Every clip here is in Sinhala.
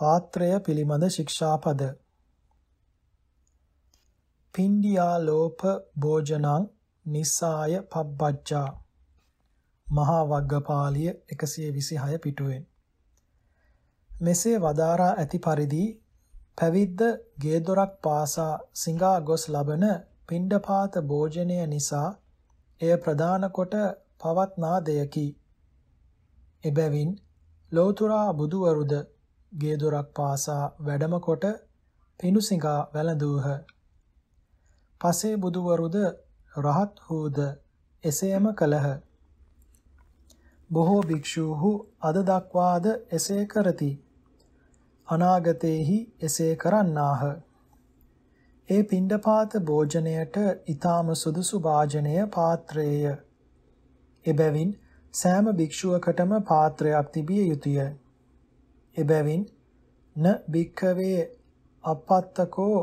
පාත්‍රය පිළිබඳ ශික්ෂාපද පින්ඩියා ලෝප භෝජනං නිසාය පබ්බජ්ජා මහා වග්ගපාලිය 126 පිටුවෙන් මෙසේ වදාරා ඇති පරිදි පැවිද්ද ගේදොරක් පාසා සිඟා ගොස් ලබන පින්ඩපාත භෝජනය නිසා එය ප්‍රධාන කොට පවත්නා දෙයකි. එබැවින් ලෝතුරා බුදුවරුද ගේ දොරක් පාසා වැඩම කොට පිණුසිඟා වැළඳූහ. පසේ බුදුවරුද රහත් වූද එසේම කළහ. බොහෝ භික්ෂූහු අද දක්වාද එසේ කරති. අනාගතේහි එසේ කරන්නාහ. ඒ පිණ්ඩපාත භෝජනයට ඊ타ම සුදුසු භාජනය පාත්‍රයේය. එබැවින් සෑම භික්ෂුවකටම පාත්‍රයක් තිබිය යුතුය. එබැවින් න භික්ඛවේ අපත්තකෝ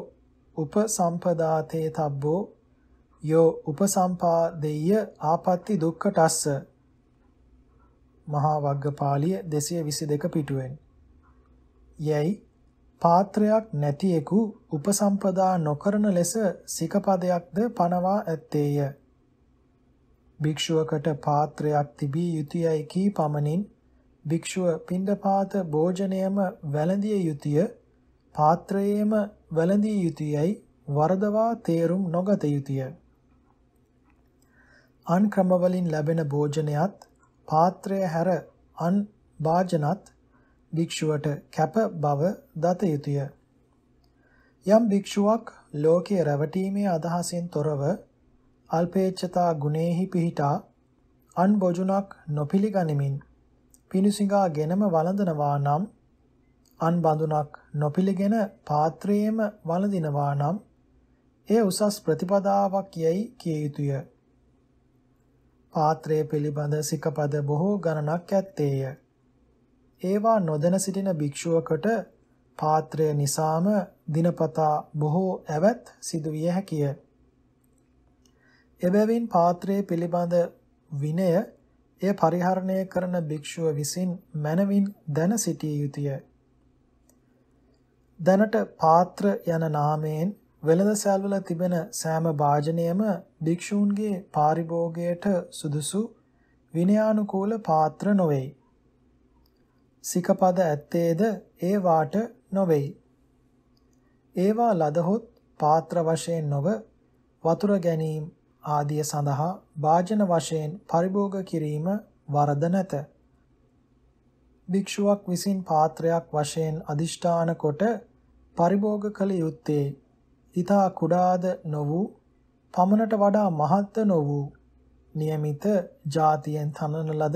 උපසම්පදාතේ තබ්බෝ යෝ උපසම්පාදෙය්‍ය ආපatti දුක්ඛටස්ස මහා වග්ගපාලිය 222 පිටුවෙන් යැයි පාත්‍රයක් නැතියෙකු උපසම්පදා නොකරන ලෙස සිකපදයක්ද පනවා ඇත්තේය භික්ෂුවකට පාත්‍රයක් තිබිය යුතුයයි කී පමණින් භික්ෂුව පින්ඩපාත භෝජනයම වැළඳිය යුතුය පාත්‍රයේම වැළඳිය යුතුයයි වරදවා තේරුම් නොගත යුතුය අන් ක්‍රමවලින් ලැබෙන භෝජනයත් පාත්‍රය හැර අන් භාජනත් භික්ෂුවට කැප බව දත යුතුය. යම් භික්ෂුවක් ලෝකයේ රැවටීමේ අදහසින් තොරව අල්පේච්ඡතා ගුණෙහි පිහිටා අන් බොජුනක් නොපිලිගනිමින් පිණුසිඟාගෙනම වළඳනවා නම් අන් බඳුනක් නොපිළගෙන පාත්‍රයේම වළඳිනවා නම් එය උසස් ප්‍රතිපදාවක් යයි කිය යුතුය. පාත්‍රය පිළිබඳ සිකපද බොහෝ ගණනක් ඇත්තේය. ඒවා නොදැන සිටින භික්ෂුවකට පාත්‍රය නිසාම දිනපතා බොහෝ ඇවත් සිදුවිය හැකිය. එබැවින් පාත්‍රය පිළිබඳ විනය එය පරිහරණය කරන භික්ෂුව විසින් මනවින් දැන සිටිය යුතුය. දැනට පාත්‍ර යන නාමයෙන් වෙළඳ සැල්වල තිබෙන සෑම භාජනයම භික්ෂූන්ගේ පාරිභෝගයට සුදුසු විනයානුකූල පාත්‍ර නොවේ. සිකපද ඇත්තේද ඒ වාට නොවේ. ඒවා ලදහොත් පාත්‍ර වශයෙන් නොව වතුර ගැනීම ආදිය සඳහා වාජන වශයෙන් පරිභෝග කිරීම වරද නැත. භික්ෂුවක් විසින් පාත්‍රයක් වශයෙන් අදිෂ්ඨාන කොට පරිභෝග කළ යුත්තේ ඊතා කුඩාද නො වූ පමණට වඩා මහත්ද නො වූ નિયમિત જાතියෙන් තනන ලද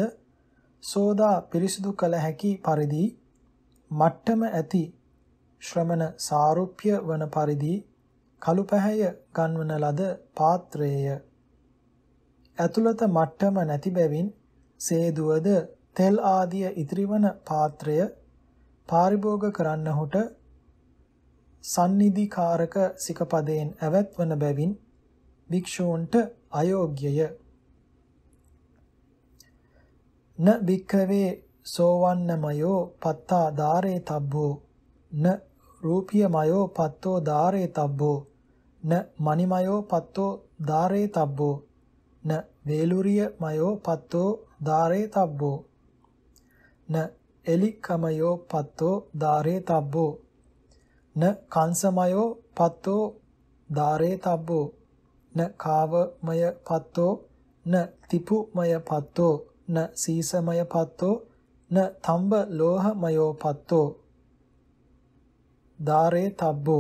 සෝදා පිරිසිදු කළ හැකි පරිදි මට්ටම ඇති ශ්‍රමණ සාරුප්‍ය වන පරිදි කළු පැහැය ගන්වන ලද පාත්‍රයය. ඇතුළත මට්ටම නැති බැවින් සේදුවද තෙල් ආදිය ඉතිරිවන පාත්‍රය පාරිභෝග කරන්නහුට sannidhikaraka සිකපදයෙන් ඇවැත්වන බැවින් භික්ෂූන්ට අයෝග්‍යය. න භික්ඛවේ සෝවන්නමයෝ පත්තා ධාරේ තබ්බෝ න රූපියමයෝ පත්තෝ ධාරේ තබ්බෝ න මනිමයෝ පත්තෝ ධාරේ තබ්බෝ න වේලුරිය මයෝ පත්තෝ ධාරේ තබ්බෝ න එලික්කමයෝ පත්තෝ ධාරේ තබ්බෝ න කංශමයෝ පත්තෝ ධාරේ තබ්බෝ න කාවමය පත්තෝ න තිපුමය පත්තෝ න සීසමය පත්තෝ න තම්බ ලෝහමයෝ පත්තෝ ධාරේ තබ්බෝ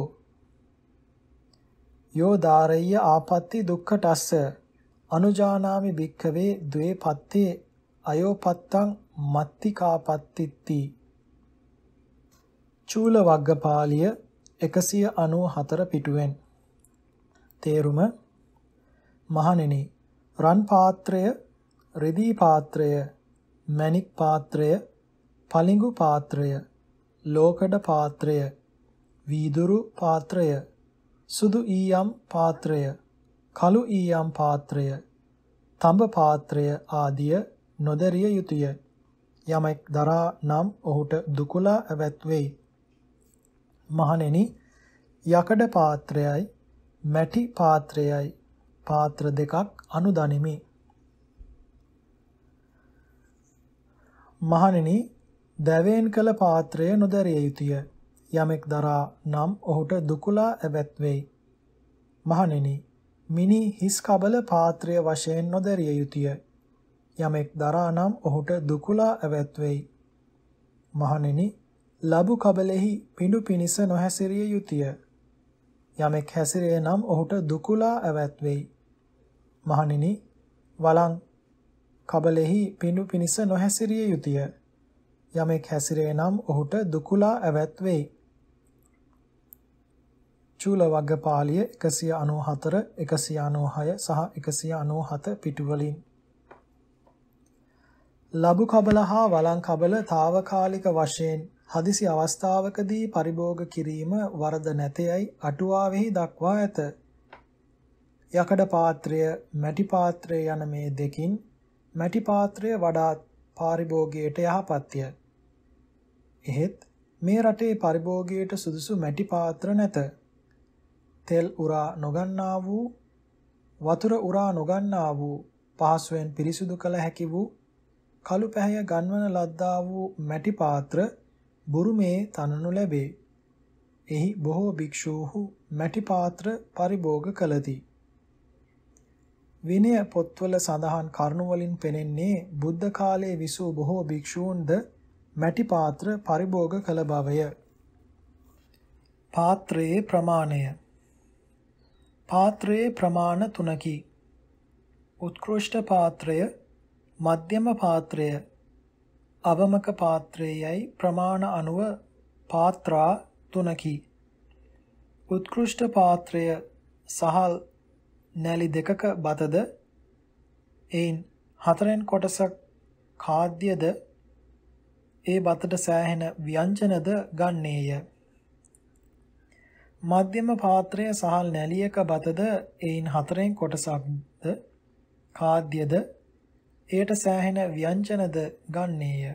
යෝ ධාරය්‍ය ආපත්‍ති දුක්ඛටස්ස අනුජානාමි භික්ඛවේ ද්වේ පත්තේ අයෝපත්තං මත්තිකාපත්තිත්ති චූල වග්ගපාලිය 194 පිටුවෙන් තේරුම මහණෙනි රන් පාත්‍රය රෙදි පාත්‍රය මණික් පාත්‍රය පලිඟු පාත්‍රය ලෝකඩ පාත්‍රය වීදුරු පාත්‍රය සුදු ඊයම් පාත්‍රය කළු ඊයම් පාත්‍රය තඹ පාත්‍රය ආදිය නොදරිය යුතුය යමෙක් දරා නම් ඔහුට දුකලා ඇවත් වෙයි මහණෙනි යකඩ පාත්‍රයයි මැටි පාත්‍රයයි පාත්‍ර දෙකක් අනුදනිමි මහණෙනි දැවෙන් කළ පාත්‍රය නොදරිය යුතුය යමෙක් දරා නම් ඔහුට දුකුලා ඇවැත් වෙයි. මහණෙනි, මිනි හිස් කබල පාත්‍රය වශයෙන් නොදැරිය යුතුය. යමෙක් දරා නම් ඔහුට දුකුලා ඇවැත් වෙයි. මහණෙනි, ලබු කබලෙහි පිඬු පිනිස නොහැසිරිය යුතුය. යමෙක් හැසිරේ නම් ඔහුට දුකුලා ඇවැත් වෙයි. මහණෙනි, වළං කබලෙහි පිඬු පිනිස නොහැසිරිය යුතුය. යමෙක් හැසිරේ නම් ඔහුට දුකුලා ඇවැත් වෙයි. චූල වග්ගපාලිය 194, 196 සහ 197 පිටුවලින් ලබු කබල හා වළං කබල తాවකාලික වශයෙන් හදිසි අවස්ථාවකදී පරිභෝග කිරීම වරද නැතේයි අටුවාවෙහි දක්වා ඇත. යකඩ පාත්‍රය මැටි පාත්‍රය යන මේ දෙකින් මැටි පාත්‍රය වඩාත් පාරිභෝගයට යහපත්ය. එහෙත් මේ රටේ පරිභෝගයට සුදුසු මැටි පාත්‍ර නැත. තෙල් උරා නොගන්නා වූ වතුර උරා නොගන්නා වූ පහසුවෙන් පිරිසුදු කළ හැකි වූ කළු පැහැය ගන්වන ලද්දා වූ මැටි පාත්‍ර බුරුමේ තනනු ලැබේ. එහි බොහෝ භික්ෂූහු මැටි පාත්‍ර පරිභෝග කළති. විනය පොත්වල සඳහන් කරුණු වලින් පෙනෙන්නේ බුද්ධ කාලයේ විසූ බොහෝ භික්ෂූන්ද මැටි පාත්‍ර පරිභෝග කළ බවය. පාත්‍රයේ ප්‍රමාණය පාත්‍රයේ ප්‍රමාණ තුනකි. උත්කෘෂ්ඨ පාත්‍රය, මධ්‍යම පාත්‍රය, අවමක පාත්‍රයයි ප්‍රමාණ අනුව පාත්‍රා තුනකි. උත්කෘෂ්ඨ පාත්‍රය සහල් නැලි දෙකක බතද එයින් හතරෙන් කොටසක් කාද්‍යද ඒ බතට සෑහෙන ව්‍යංජනද ගන්නේය. මධ්‍යම පාත්‍රය සහල් නැලියක බතද එයින් හතරෙන් කොටසක්ද කාද්‍යද එයට සෑහෙන ව්‍යංජනද ගන්නේය.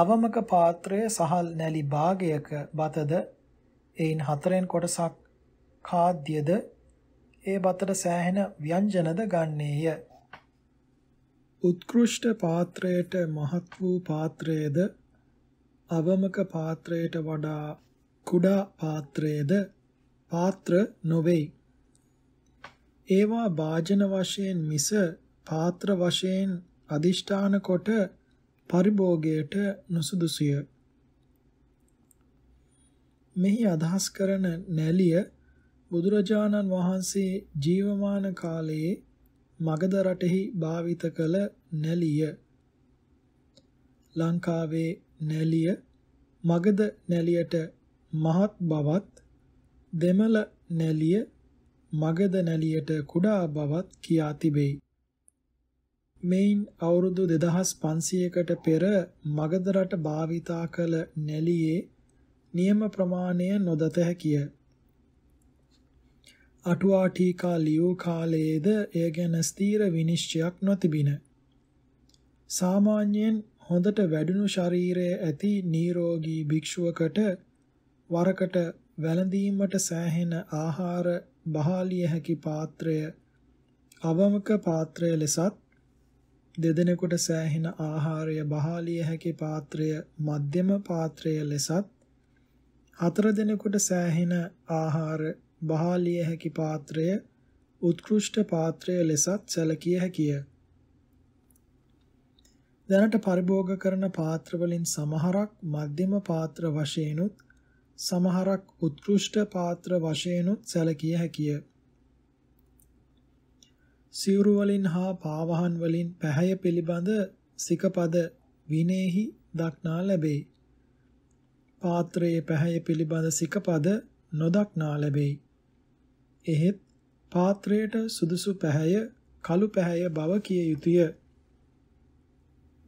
අවමක පාත්‍රය සහල් නැලි භාගයක බතද එයින් හතරෙන් කොටසක් කාද්‍යද ඒ බතට සෑහෙන ව්‍යංජනද ගන්නේය. උත්කෘෂ්ඨ පාත්‍රයට මහත් වූ පාත්‍රයේද අවමක පාත්‍රයට වඩා කුඩා පාත්‍රයේද පාත්‍ර නොවේ. ඒවා වාජන වශයෙන් මිස පාත්‍ර වශයෙන් අදිෂ්ඨාන කොට පරිභෝගයට නුසුදුසුය. මෙහි අදහස් කරන නැලිය බුදුරජාණන් වහන්සේ ජීවමාන කාලයේ මගධ රටෙහි භාවිත කළ නැලිය. ලංකාවේ නැලිය මගධ නැලියට මහත් බවත් දෙමළ නැලිය මගද නැලියට කුඩා බවත් කියා තිබෙයි. මෙයින් අවුරුදු 2500කට පෙර මගධ රට භාවිතා කළ නැලියේ නියම ප්‍රමාණය නොදත හැකිය. අටුවා ටීකා ලියූ කාලයේද එය ගැන ස්ථීර විනිශ්චයක් නොතිබින. සාමාන්‍යයෙන් හොඳට වැඩුණු ශරීරයේ ඇති නිරෝගී භික්ෂුවකට වරකට වැළඳීමට සෑහෙන ආහාර බහාලිය හැකි පාත්‍රය අවමක පාත්‍රය ලෙසත් දෙදෙනෙකුට සෑහෙන ආහාරය බහාලිය හැකි පාත්‍රය මධ්‍යම පාත්‍රය ලෙසත් හතර දෙනෙකුට සෑහෙන ආහාර බහාලිය හැකි පාත්‍රය උත්කෘෂ්ඨ පාත්‍රය ලෙසත් සැලකිය හැකිය. දැනට පරිභෝග කරන පාත්‍රවලින් සමහරක් මධ්‍යම පාත්‍ර වශයෙන්ුත් සමහරක් උත්කෘෂ්ඨ පාත්‍ර වශයෙන්ුත් සැලකිය හැකිය. සිවුරු වලින් හා පාවහන් වලින් පැහැය පිළිබඳ සිකපද විනේහි දක්නා ලැබේ. පාත්‍රයේ පැහැය පිළිබඳ සිකපද නොදක්නා ලැබේ. එහෙත් පාත්‍රයට සුදුසු පැහැය කළු පැහැය බව කිය යුතුය.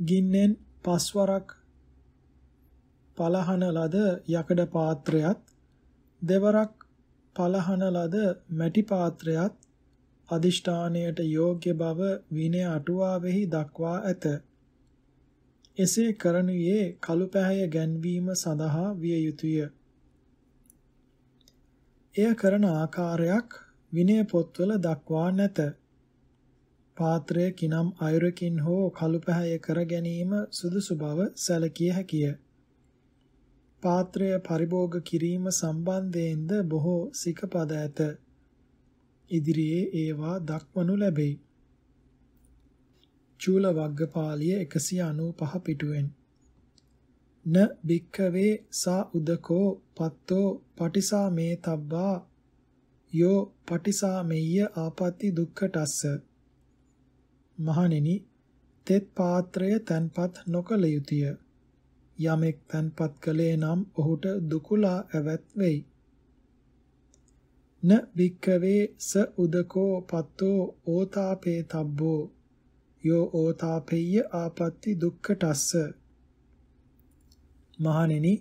ගින්නෙන් පස්වරක් පලහන ලද යකඩ පාත්‍රයත් දෙවරක් පලහන ලද මැටි පාත්‍රයත් අදිෂ්ඨානයට යෝග්‍ය බව විනය අටුවාවෙහි දක්වා ඇත. එසේ කරනුයේ කළු පැහැය ගැන්වීම සඳහා විය යුතුය. එය කරන ආකාරයක් විනය පොත්වල දක්වා නැත. පාත්‍රය කිනම් අයුරකින් හෝ කළු පැහැය කර ගැනීම සුදුසු බව සැලකිය හැකිය. පාත්‍රය පරිභෝග කිරීම සම්බන්ධයෙන්ද බොහෝ සිකපද ඇත. ඉදිරියේ ඒවා දක්වනු ලැබෙයි. චූල වග්ගපාලිය 195 පිටුවෙන් න බික්කවේ සා උදකෝ පත්තෝ පටිසා මේ තබ්බා යෝ පටිසා මෙය්‍ය ආපatti දුක්ඛටස්ස මහණෙනි තෙත් පාත්‍රය තන්පත් නොකල යුතුය යමෙක් තන්පත් කළේ නම් ඔහුට දුකුලා ඇවත් වෙයි. න වික්කවේ ස උදකෝ පත්තෝ ඕතාපේ තබ්බෝ යෝ ඕතාපෙය්‍ය ආපත්‍ති දුක්ඛටස්ස මහණෙනි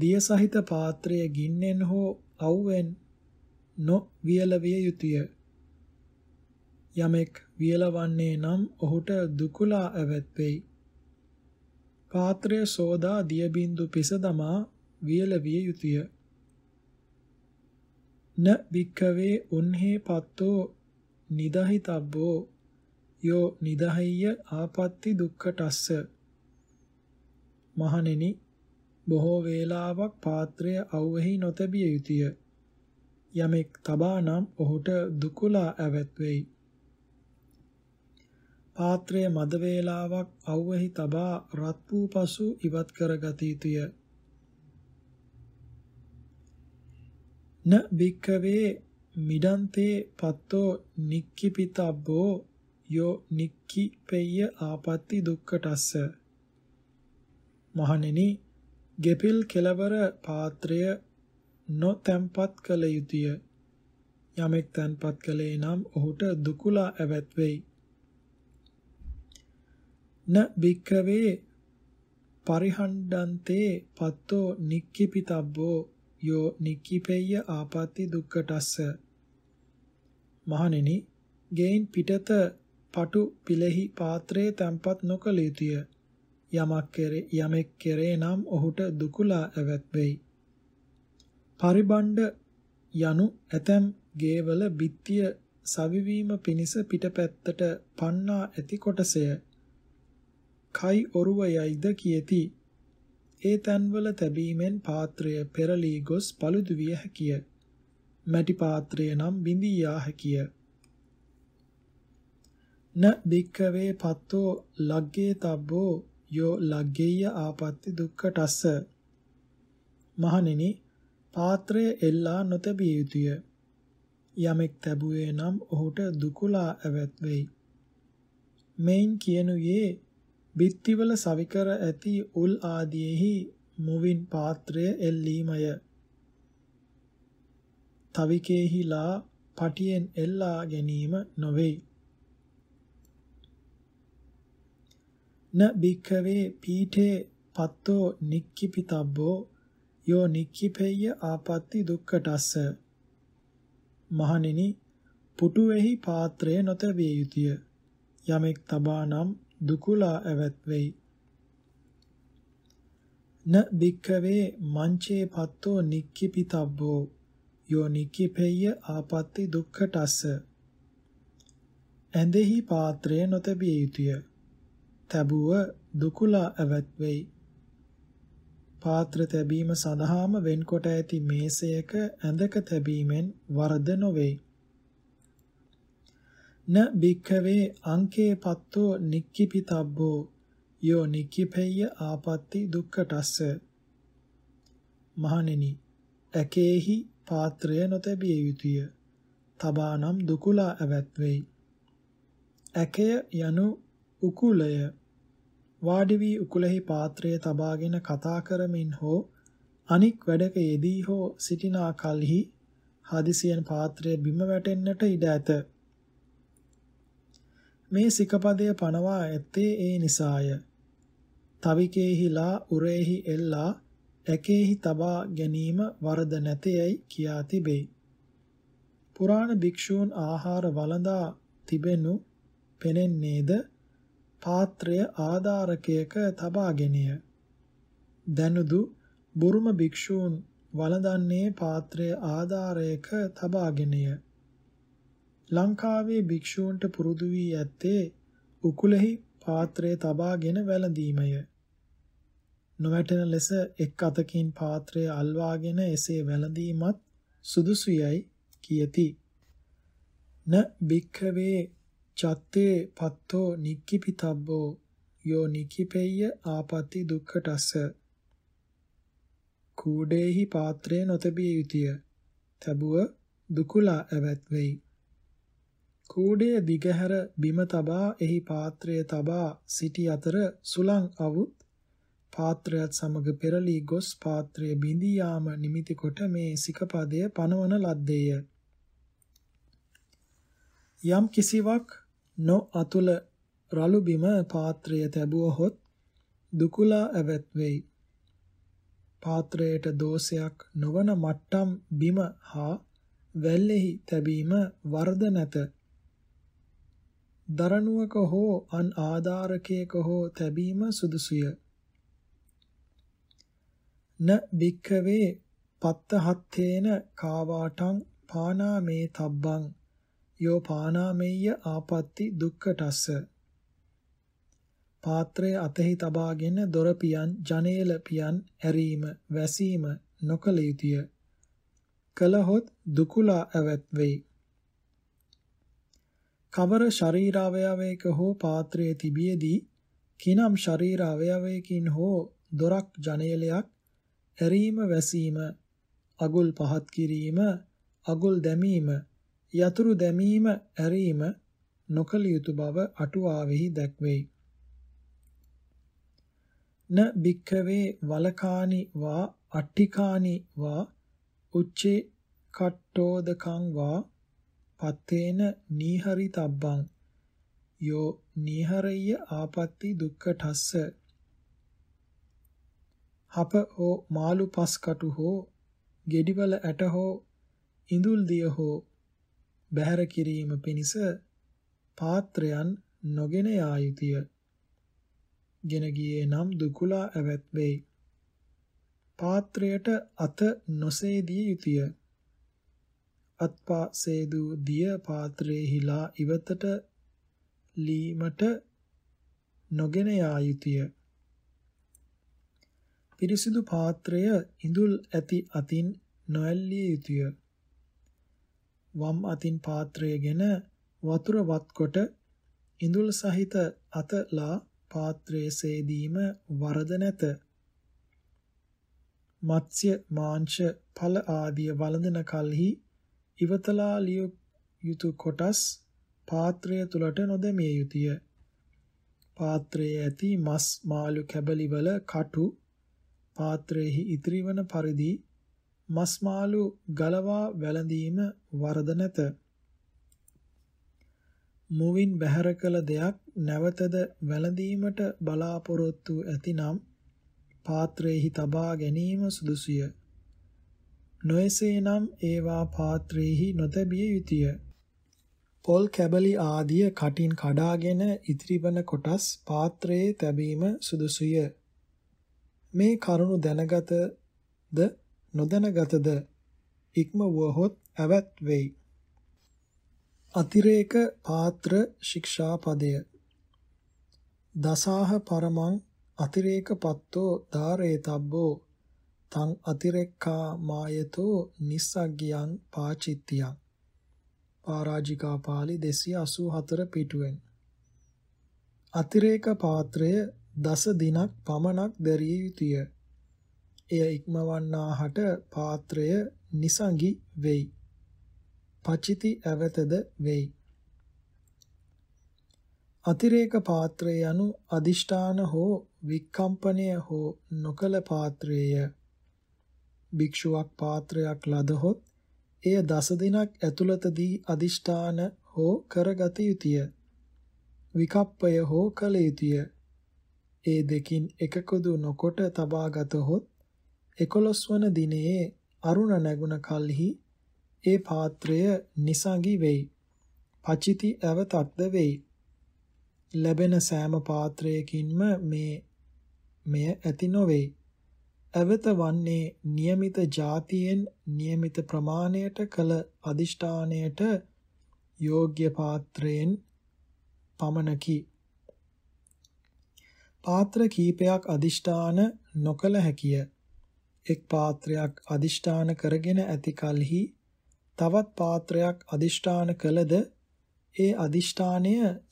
දිය සහිත පාත්‍රය ගින්නෙන් හෝ අවුෙන් නො වියලවිය යුතුය යමෙක් වියලවන්නේ නම් ඔහුට දුකලා ඇවත් වෙයි පාත්‍රය සෝදා දිය බින්දු පිස දමා වියල විය යුතුය. න වික්කවේ උන්හේ පත්තෝ නිදහිතබ්බෝ යෝ නිදහය්‍ය ආපත්‍ති දුක්ඛටස්ස මහණෙනි බොහෝ වේලාවක් පාත්‍රය අවෙහි නොතැබිය යුතුය යමෙක් තබානම් ඔහුට දුකලා ඇවැත් වෙයි පාත්‍රය මද වේලාවක් අවවෙහි තබා රත් වූ පසු ඉවත් කරගත යුතුය. න බික්කවේ මිඩන්තේ පත්තෝ නික්කිපිතබ්බෝ යෝ නික්කිපෙය්‍ය ආපත්‍ති දුක්කටස්ස. මහණෙනි, ගෙපිල් කෙලවර පාත්‍රය නොතැම්පත් කළ යුතුය. යමෙක් තැන්පත් කළේ නම් ඔහුට දුකුලා ඇවැත් වෙයි. න භික්කවේ පරිහණ්ඩන්තේ පත්තෝ නික්කිපිතබ්බෝ යෝ නික්කිපෙය්‍ය ආපatti දුක්කටස්ස මහණෙනි ගේන් පිටත පටු පිලෙහි පාත්‍රයේ තැම්පත් නොකළ යුතුය යමක් කෙරේ යමෙක් කෙරේ නම් ඔහුට දුකලා ඇවත් වෙයි පරිබණ්ඩ යනු ඇතම් ගේවල බිත්තිය සවිවීම පිණිස පිටපැත්තට පන්නා ඇති කොටසය කයි ඔරුව යයිද කියති. ඒ තන්වල තැබීමෙන් පාත්‍රය පෙරලී ගොස් paludu විය හැකිය. මැටි පාත්‍රය නම් බිඳී යා හැකිය. න දික්කවේ පත්තෝ ලග්ගේ තබ්බෝ යෝ ලග්ගෙය ආපත්‍ති දුක්ඛ ටස්ස. මහණෙනි පාත්‍රය එල්ලා නොතැබිය යුතුය. යමෙක් තැබුවේ නම් ඔහුට දුකලා ඇවැත් වෙයි. මෙයින් කියනුයේ බිත්තිවල සවිකර ඇති උල් ආදීෙහි මුවින් පාත්‍රය එල්ලීමය. තවිකේහිලා පටියෙන් එල්ලා ගැනීම නොවේ. න බික්කවේ පීඨේ පත්තෝ නික්කිපිතබ්බෝ යෝ නික්කිපෙය්‍ය ආපත්‍ති දුක්කටස්ස මහණෙනි පුටුවේහි පාත්‍රය නොතැබිය යුතුය යමෙක් තබා නම් දුකුලා ඇවත් වෙයි. න බික්කවේ මංචේ පත්තෝ නික්කි පිතබ්බෝ යෝ නික්කි පෙය්‍ය ආපත්ති දුක්ඛටස්ස ඇඳෙහි පාත්‍රය නොතැබිය යුතුය තබුව දුකුලා ඇවත් වෙයි පාත්‍ර තැබීම සඳහාම වෙන්කොට ඇති මේසයක ඇඳක තැබීමෙන් වරද නොවේයි න බික්කවේ අංකේ පත්තෝ නික්කිපිතබ්බෝ යෝ නික්කිපෙය්‍ය ආපත්‍ති දුක්ඛටස්ස මහණෙනි ඇකේහි පාත්‍රය නොතැබිය යුතුය තබානම් දුකුලා ඇවත් වෙයි ඇකය යනු උකුලය වාඩි වී උකුලෙහි පාත්‍රය තබාගෙන කතා කරමින් හෝ අනික් වැඩක යෙදී හෝ සිටිනා කලෙහි හදිසියෙන් පාත්‍රය බිම වැටෙන්නට ඉඩ ඇත මේ සිකපදය පනවා ඇත්තේ ඒ නිසාය. තවිකේහිලා උරේහි එල්ලා ඇකේහි තබා ගැනීම වරද නැතේයි කියා තිබේ. පුරාණ භික්ෂූන් ආහාර වළඳා තිබෙනු පෙනෙන්නේද පාත්‍රය ආධාරකයක තබාගෙනය. දැනුදු බුරුම භික්ෂූන් වළඳන්නේ පාත්‍රය ආධාරයක තබාගෙනය. ලංකාවේ භික්ෂූන්ට පුරුදු වී ඇත්තේ උකුලෙහි පාත්‍රය තබාගෙන වැළඳීමය. නොවැටෙන ලෙස එක් අතකින් පාත්‍රය අල්වාගෙන එසේ වැළඳීමත් සුදුසුයයි කියති. න භික්ඛවේ චත්තේ පත්තෝ නික්කිපිතබ්බෝ යෝ නිකිපෙය්‍ය ආපatti දුක්ඛටස්ස කූඩේහි පාත්‍රේ නොතබිය යුතුය තබුව දුකුලා ඇවැත් වෙයි කූඩය දිගහැර බිම තබා එහි පාත්‍රය තබා සිටි අතර සුලං අවුත් පාත්‍රයත් සමග පෙරලී ගොස් පාත්‍රය බිඳී යාම නිමිති කොට මේ සිකපදය පනවන ලද්දේය. යම් කිසිවක් නො අතුල රළු බිම පාත්‍රය තැබුවහොත් දුකුලා ඇවත් වෙයි. පාත්‍රයට දෝෂයක් නොවන මට්ටම් බිම හා වැල්ලෙහි තැබීම වර්ධ නැත. දරණුවක හෝ අන් ආධාරකයක හෝ තැබීම සුදුසුය. න භික්ඛවේ පත්තහත්තේන කාවාටං පානාමේ තබ්බං යෝ පානාමෙය්‍ය ආපත්‍ති දුක්ඛටස්ස පාත්‍රය අතෙහි තබාගෙන දොර පියන් ජනේල පියන් ඇරීම වැසීම නොකල යුතුය කලහොත් දුකුලා ඇවත් වෙයි කවර ශරීර අවයවයක හෝ පාත්‍රයේ තිබියදී කිනම් ශරීර අවයවයකින් හෝ දොරක් ජනේලයක් ඇරීම වැසීම අගුල් පහත් කිරීම අගුල් දැමීම යතුරු දැමීම ඇරීම නොකළ යුතු බව අටුවාවෙහි දැක්වෙයි න බික්කවේ වලකානි වා අට්ඨිකානි වා උච්චේ කට්ටෝදකං වා පත්තේන නීහරි තබ්බං යෝ නීහරෙය්‍ය ආපත්‍ති දුක්ඛ ඨස්ස හප හෝ මාළු පස් කටු හෝ ගෙඩිවල ඇට හෝ ඉඳුල් දිය හෝ බැහැර කිරීම පිණිස පාත්‍රයන් නොගෙන යා යුතුය. ගෙන ගියේ නම් දුකුලා ඇවැත් වෙයි. පාත්‍රයට අත නොසේදිය යුතුය. අත්පා සේදූ දිය පාත්‍රයේහිලා ඉවතට ලීමට නොගෙන යා යුතුය. පිරිසිදු පාත්‍රය ඉඳුල් ඇති අතින් නොඇල්ලිය යුතුය. වම් අතින් පාත්‍රයගෙන වතුර වත්කොට ඉඳුල් සහිත අතලා පාත්‍රයේ සේදීම වරද නැත. මත්ස්‍ය මාංශ ඵල ආදිය වළඳන කලෙහි ඉවතලා ලිය යුතු කොටස් පාත්‍රය තුලට නොදැමිය යුතුය. පාත්‍රයේ ඇති මස් මාළු කැබලිවල කටු පාත්‍රයේහි ඉතිරිවන පරිදි මස් මාළු ගලවා වැළඳීම වරද නැත. මුවින් බැහැර කළ දෙයක් නැවතද වැළඳීමට බලාපොරොත්තු ඇතිනම් පාත්‍රයේහි තබා ගැනීම සුදුසුය. නොයසේනම් ඒවා පාත්‍රෙහි නොතැබිය යුතුය. පොල් කැබලි ආදිය කටින් කඩාගෙන ඉතිරිවන කොටස් පාත්‍රයේ තැබීම සුදුසුය. මේ කරුණු දැනගතද නොදැනගතද ඉක්ම වුවහොත් ඇවත් වෙයි. අතිරේක පාත්‍ර ශික්ෂාපදය දසාහ පරමං අතිරේක පත්තෝ ධාරේ තබ්බෝ තං අතිරෙක්කා මායතෝ නිස්සග්ගියං පාචිත්තියං පරාජිකා පාළි 284 පිටුවෙන් අතිරේක පාත්‍රය දස දිනක් පමණක් දැරිය යුතුය. එය ඉක්මවන්නාහට පාත්‍රය නිසඟි වෙයි. පචිති ඇවතද වෙයි. අතිරේක පාත්‍රය යනු අදිෂ්ඨාන හෝ වික්කම්පනය හෝ නොකල පාත්‍රය භික්ෂුවක් පාත්‍රයක් ලදහොත් එය දස දිනක් ඇතුළතදී අදිෂ්ඨාන හෝ කරගත යුතුය. විකප්පය හෝ කළ යුතුය. ඒ දෙකින් එකකුදු නොකොට තබාගත හොත් 11 වන දිනේ අරුණ නැගුණ කල්හි ඒ පාත්‍රය නිසඟි වෙයි. පචිති අවතක්ද වෙයි. ලැබෙන සෑම පාත්‍රයකින්ම මේ මෙය ඇති නොවේයි. ඇවත වන්නේ નિયમિત જાතියෙන් નિયમિત ප්‍රමාණයට කළ අදිෂ්ඨානයට යෝග්‍ය පාත්‍රයෙන් පමණකි. පාත්‍ර කීපයක් අදිෂ්ඨාන නොකළ හැකිය. එක් පාත්‍රයක් අදිෂ්ඨාන කරගෙන ඇති කලෙහි තවත් පාත්‍රයක් අදිෂ්ඨාන කළද ඒ අදිෂ්ඨානය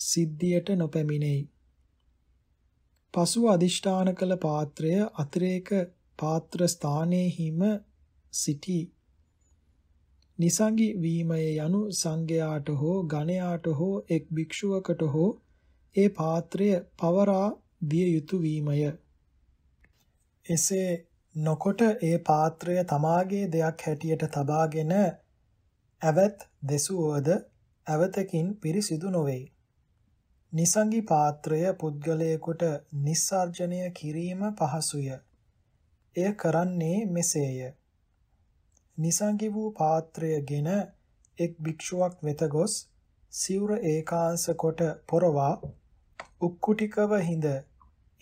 සිද්ධියට නොපැමිණෙයි. පසු අදිෂ්ඨාන කළ පාත්‍රය අතිරේක පාත්‍ර ස්ථානයේහිම සිටි නිසංගි වීමය යනු සංඝයාට හෝ ගණයාට හෝ එක් භික්ෂුවකට හෝ ඒ පාත්‍රය පවරා දිය යුතු වීමය එසේ නොකොට ඒ පාත්‍රය තමාගේ දෙයක් හැටියට තබාගෙන ඇවත් දෙසුවද ඇවතකින් පිරිසිදු නොවේ නිසංගි පාත්‍රය පුද්ගලයෙකුට නිස්සර්ජනය කිරීම පහසුය එය කරන්නේ මෙසේය. නිසංගි වූ පාත්‍රයගෙන එක් භික්ෂුවක් වෙත ගොස් සිවුර ඒකාංශ කොට පොරවා උක්කුටිකව හිඳ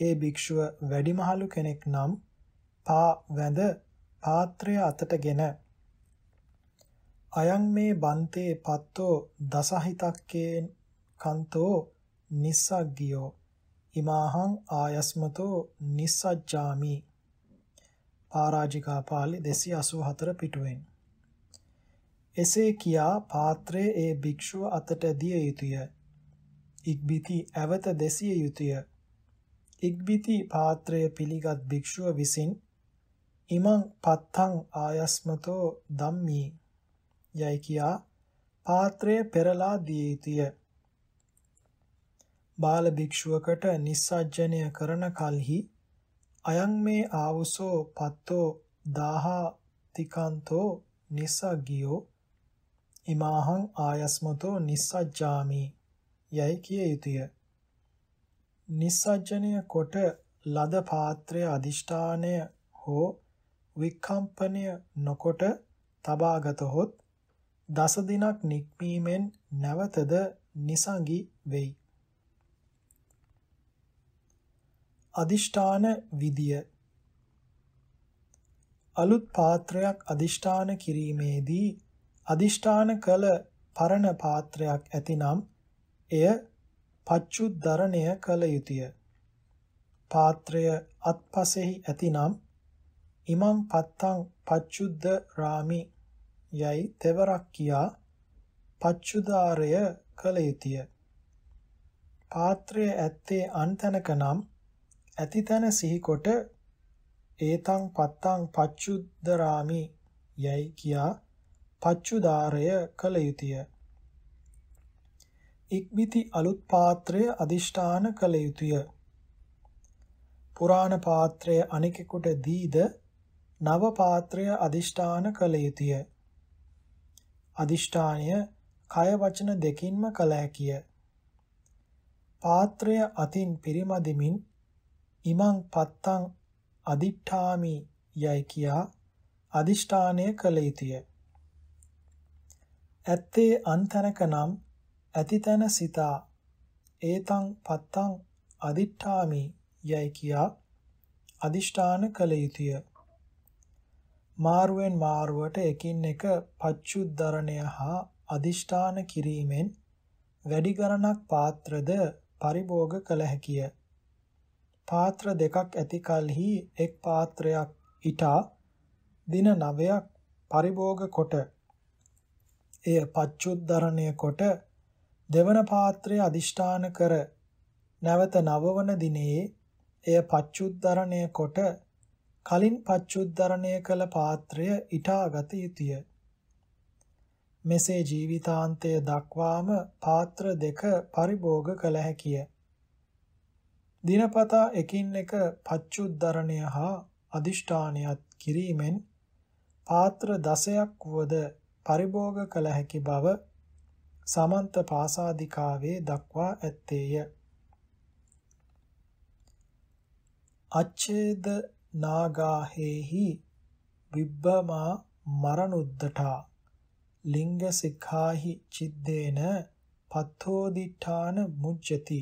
ඒ භික්ෂුව වැඩිමහලු කෙනෙක් නම් පා වැඳ පාත්‍රය අතටගෙන අයං මේ බන්තේ පත්තෝ දසහිතක්කේ කන්තෝ නිස්සග්ගියෝ ඉමාහං ආයස්මතෝ නිස්සජ්ජාමි ආරාජිකා පාලි 284 පිටුවෙන් එසේ කියා පාත්‍රය ඒ භික්ෂුව අතට දිය යුතුය ඉක්බිති ඇවත දෙසිය යුතුය ඉක්බිති පාත්‍රය පිළිගත් භික්ෂුව විසින් ඉමං පත්තං ආයස්මතෝ ධම්මී යයි කියා පාත්‍රය පෙරලා දිය යුතුය බාල භික්ෂුවකට නිස්සජ්ජනය කරන කලෙහි අයං මේ ආවුසෝ පත්තෝ දාහා තිකාන්තෝ නිසග්ගියෝ ඉමාහං ආයස්මතෝ නිස්සජ්ජාමි යයි කිය යුතුය. නිස්සජ්ජනය කොට ලද පාත්‍රය අදිෂ්ඨානය හෝ විකම්පනය නොකොට තබාගත හොත් දස දිනක් නික්මීමෙන් නැවතද නිසඟි වෙයි. අදිෂ්ඨාන විදිය අලුත් පාත්‍රයක් අදිෂ්ඨාන කිරීමේදී අදිෂ්ඨාන කළ පරණ පාත්‍රයක් ඇතිනම් එය පච්චුද්ධරණය කළ යුතුය. පාත්‍රය අත්පසෙහි ඇතිනම් ඉමං පත්තං පච්චුද්ධ රාමි යයි තෙවරක් කියා පච්චුදාරය කළ යුතුය. පාත්‍රය ඇත්තේ අන්තනක නම් ඇතිතන සිහිකොට ඒතං පත්තං පච්චුද්දරාමි යයි කියා පච්චුදාරය කළ යුතුය. ඉක්බිති අලුත් පාත්‍රය අදිෂ්ඨාන කළ යුතුය. පුරාණ පාත්‍රය අනිකෙකුට දීද නව පාත්‍රය අදිෂ්ඨාන කළ යුතුය. අදිෂ්ඨානය කය වචන දෙකින්ම කළ හැකිය. පාත්‍රය අතින් පිරිමදිමින් ඉමං පත්තං අදිඨාමි යයි කියා අදිෂ්ඨානය කළ යුතුය. ඇත්තේ අන්තනක නම් ඇතිතන සිතා ඒතං පත්තං අදිඨාමි යයි කියා අදිෂ්ඨාන කළ යුතුය. මාරුවෙන් මාරුවට එකින් එක පච්චුද්ධරණය හා අදිෂ්ඨාන කිරීමෙන් වැඩි ගණනක් පාත්‍රද පරිභෝග කළ හැකිය. පාත්‍ර දෙකක් ඇති කලෙහි එක් පාත්‍රයක් ඊටා දින 9ක් පරිභෝග කොට එය පච්චුද්ධරණය කොට දෙවන පාත්‍රය අදිෂ්ඨාන කර නැවත නවවන දිනේ එය පච්චුද්ධරණය කොට කලින් පච්චුද්ධරණය කළ පාත්‍රය ඊටාගත යුතුය මෙසේ ජීවිතාන්තය දක්වාම පාත්‍ර දෙක පරිභෝග කළ හැකිය දිනපතා එකින් එක පච්චුද්ධරණය හා අදිෂ්ඨානයත් කිරීමෙන් පාත්‍ර දසයක් වුවද පරිභෝග කළ හැකි බව සමන්ත පාසාදිකාවේ දක්වා ඇත්තේය. අච්ඡේද නාගාහෙහි විබ්බමා මරණුද්දඨා ලිංග සික්ඛාහි චිද්දේන පත්තෝදිඨාන මුජ්ජති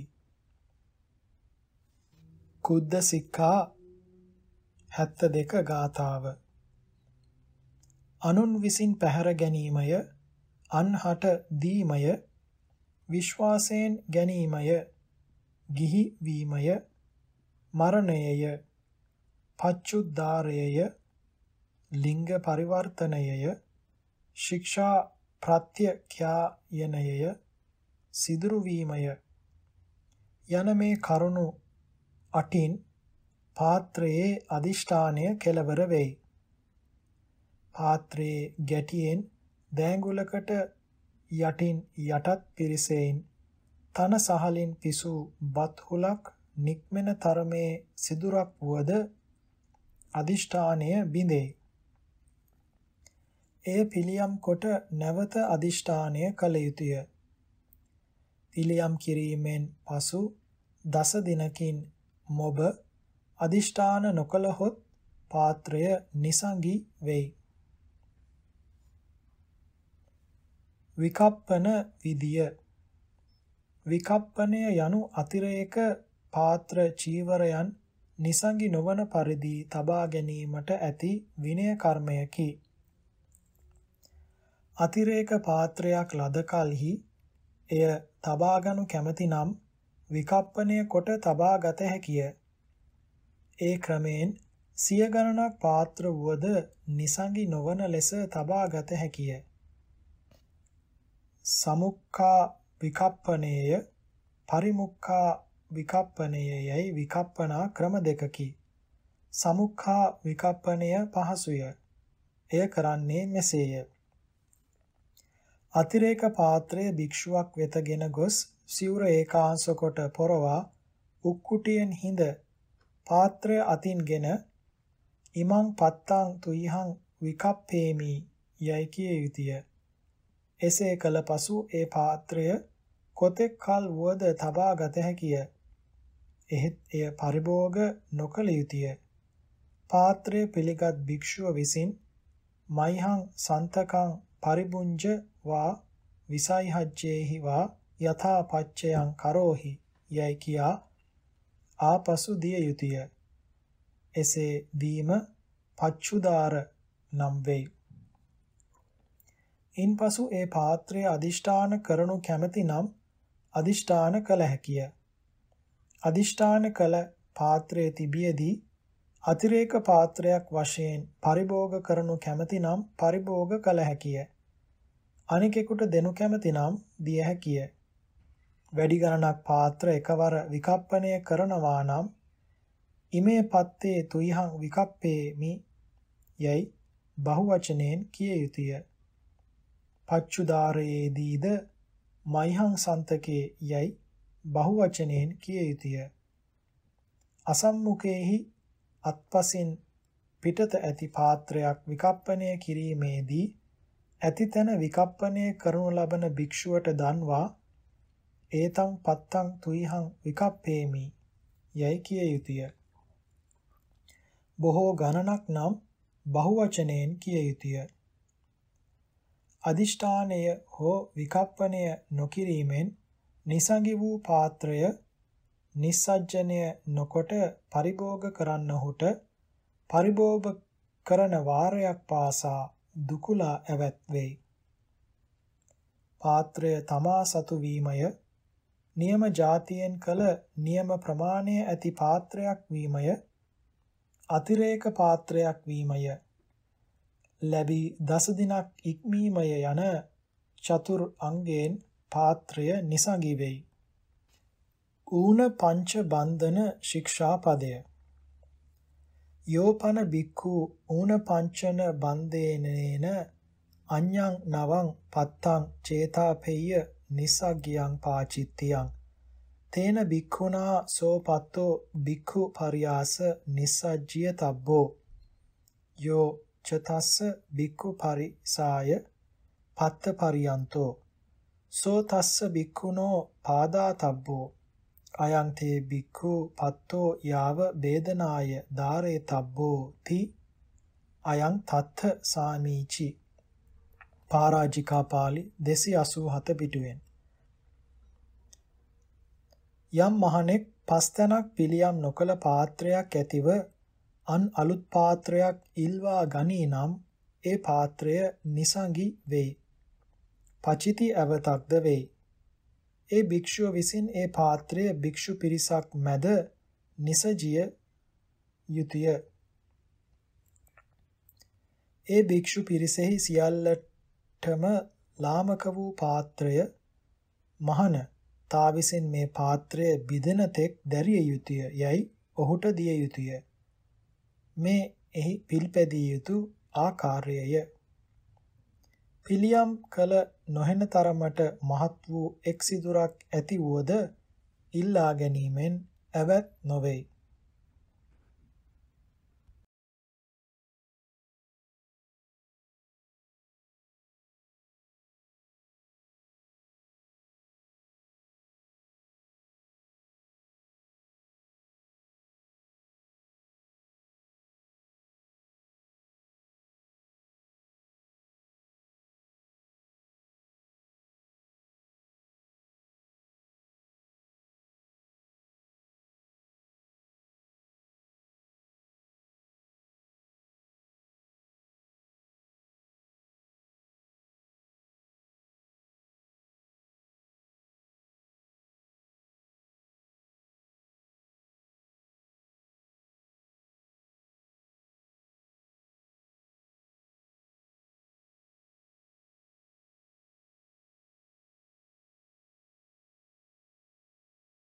කුද්ද සික්ඛා 72 ගාථාව අනුන් විසින් පැහැර ගැනීමය අන්හට දීමය විශ්වාසයෙන් ගැනීමය ගිහි වීමය මරණයය පච්චුද්දාරයය ලිංග පරිවර්තනයය ශික්ෂා ප්‍රත්‍යක්‍යායනයය සිදුරු වීමය යන මේ කරුණු අටින් පාත්‍රයේ අදිෂ්ඨානය කෙලවර වෙයි. පාත්‍රයේ ගැටියෙන් දෑඟුලකට යටින් යටත් පිරිසෙයින් තන සහලින් පිසූ බත් හුලක් නික්මෙන තරමේ සිදුරක් වුවද අදිෂ්ඨානය බිඳේ. එය පිළියම් කොට නැවත අදිෂ්ඨානය කළ යුතුය. පිළියම් කිරීමෙන් පසු දස දිනකින් මොබ අදිෂ්ඨාන නොකලහොත් පාත්‍රය නිසංගි වෙයි. විකප්පන විදිය විකප්පණය යනු අතිරේක පාත්‍ර චීවරයන් නිසංගි නොවන පරිදි තබා ගැනීමට ඇති විනය කර්මයකි. අතිරේක පාත්‍රයක් ලද කලෙහි එය තබාගනු කැමැති නම් විකප්පණය කොට තබා ගත හැකිය. ඒ ක්‍රමයෙන් සිය ගණනක් පාත්‍ර වුවද නිසඟි නොවන ලෙස තබා ගත හැකිය. සමුක්ඛා විකප්පණේය පරිමුක්ඛා විකප්පණේයයි විකප්පනා ක්‍රම දෙකකි. සමුක්ඛා විකප්පණය පහසුය. එය කරන්නේ මෙසේය. අතිරේක පාත්‍රය භික්ෂුවක් වෙතගෙන ගොස් සිවුර ඒකාංශ කොට පොරවා උක්කුටියෙන් හිඳ පාත්‍රය අතින්ගෙන ඉමං පත්තං තුයිහං විකප්පේමි යයි කිය යුතුය. එසේ කළ පසු ඒ පාත්‍රය කොතෙක් කල් වුවද තබා ගත හැකිය. එහෙත් එය පරිභෝග නොකළ යුතුය. පාත්‍රය පිළිගත් භික්ෂුව විසින් මයිහං සන්තකං පරිබුංජ වා විසයිහජ්ජේහි වා යථා පච්චයං කරෝහි යයි කියා ආපසු දිය යුතුය එසේ දීම පච්චුදාර නම් වෙයි ඉන්පසු ඒ පාත්‍රය අදිෂ්ඨාන කරනු කැමැති නම් අදිෂ්ඨාන කළ හැකිය අදිෂ්ඨාන කළ පාත්‍රයේ තිබියදී අතිරේක පාත්‍රයක් වශයෙන් පරිභෝග කරනු කැමති නම් පරිභෝග කළ හැකිය. අනිකෙකුට දෙනු කැමති නම් දිය හැකිය. වැඩි ගණනක් පාත්‍ර එකවර විකප්පණය කරනවා නම් ඉමේ පත්තේ තුයිහං විකප්පේමි යයි බහුවචනෙන් කිය යුතුය. පච්චුදාරයේදීද මයිහං සන්තකේ යයි බහුවචනෙන් කිය යුතුය. අසම්මුඛේහි අත්පසින් පිටත ඇති පාත්‍රයක් විකප්පණය කිරීමේදී ඇතිතන විකප්පණය කරනු ලබන භික්ෂුවට දන්වා ඒතම් පත්තං තුයිහං විකප්පේමි යයි කිය යුතුය. බොහෝ ගණනක් නම් බහුවචනයෙන් කිය යුතුය. අදිෂ්ඨානය හෝ විකප්පණය නොකිරීමෙන් නිසඟි වූ පාත්‍රය නිස්සජ්ජනය නොකොට පරිභෝග කරන්නහුට පරිභෝග කරන වාරයක් පාසා දුකුලා ඇවැත් වෙයි. පාත්‍රය තමා සතු වීමය නියම જાතියෙන් කළ නියම ප්‍රමාණය ඇති පාත්‍රයක් වීමය අතිරේක පාත්‍රයක් වීමය ලැබී දස දිනක් ඉක්මීමය යන චතුර් අංගයෙන් පාත්‍රය නිසඟි වෙයි ඌන පංච බන්ධන ශික්ෂාපදය යෝපන බික්ඛු ඌන පංචන බන්දේනේන අඤ්ඤං නවං පත්තං චේතාපෙය්‍ය නිසග්ගියං පාචිත්තියං තේන භික්ඛුනා සෝ පත්තෝ භික්ඛු පරියාස නිසජ්ජිය තබ්බෝ යෝ චතස්ස භික්ඛු පරිසාය පත්ත පරියන්තෝ සෝ තස්ස භික්ඛුනෝ පාදා තබ්බෝ අයං තේ භික්ඛු පත්තෝ යාව වේදනාය ධාරේ තබ්බෝ ති අයං තත්ථ සාමීචි පරාජිකා පාළි 287 පිටුවෙන් යම් මහණෙක් පස්තනක් පිළියම් නොකල පාත්‍රයක් ඇතිව අන් අලුත් පාත්‍රයක් ඉල්වා ගනී නම් ඒ පාත්‍රය නිසඟි වේ. පචිති අවතක්ද වේ. ඒ භික්ෂුව විසින් ඒ පාත්‍රය භික්ෂු පිරිසක් මැද නිසජිය යුතුය. ඒ භික්ෂු පිරිසෙහි සියල්ලටම ලාමක වූ පාත්‍රය මහන තා විසින් මේ පාත්‍රය බිදෙන තෙක් දැරිය යුතුය යයි ඔහුට දිය යුතුය. මේ එහි පිල්පැදිය යුතු ආකාරයය. පිළියම් කල නොහෙන තරමට මහත් වූ එක් සිදුරක් ඇති වුවද ඉල්ලා ගැනීමෙන් ඇවත් නොවේ.